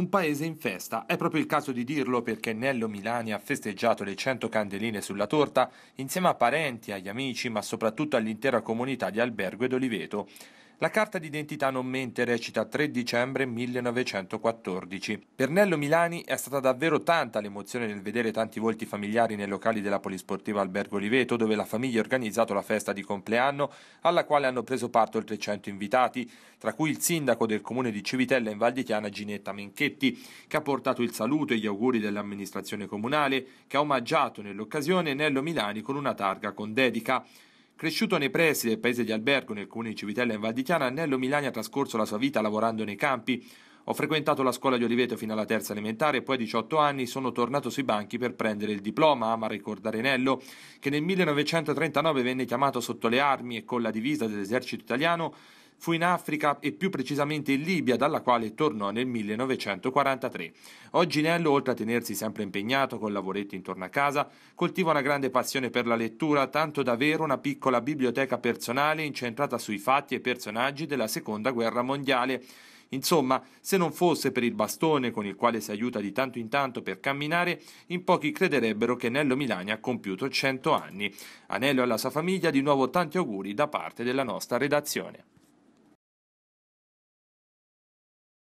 un paese in festa. È proprio il caso di dirlo perché Nello Milani ha festeggiato le 100 candeline sulla torta insieme a parenti, agli amici, ma soprattutto all'intera comunità di Albergo ed Oliveto. La carta d'identità non mente recita 3 dicembre 1914. Per Nello Milani è stata davvero tanta l'emozione nel vedere tanti volti familiari nei locali della polisportiva Albergo Liveto dove la famiglia ha organizzato la festa di compleanno alla quale hanno preso parte oltre 100 invitati, tra cui il sindaco del comune di Civitella in Val di Chiana Ginetta Menchetti che ha portato il saluto e gli auguri dell'amministrazione comunale che ha omaggiato nell'occasione Nello Milani con una targa con dedica. Cresciuto nei pressi del paese di Albergo, nel comune di Civitella in Val di Nello Milani ha trascorso la sua vita lavorando nei campi. Ho frequentato la scuola di Oliveto fino alla terza elementare e poi a 18 anni sono tornato sui banchi per prendere il diploma, ama ricordare Nello, che nel 1939 venne chiamato sotto le armi e con la divisa dell'esercito italiano fu in Africa e più precisamente in Libia, dalla quale tornò nel 1943. Oggi Nello, oltre a tenersi sempre impegnato con lavoretti intorno a casa, coltiva una grande passione per la lettura, tanto da avere una piccola biblioteca personale incentrata sui fatti e personaggi della Seconda Guerra Mondiale. Insomma, se non fosse per il bastone con il quale si aiuta di tanto in tanto per camminare, in pochi crederebbero che Nello Milani ha compiuto 100 anni. A Nello e alla sua famiglia di nuovo tanti auguri da parte della nostra redazione.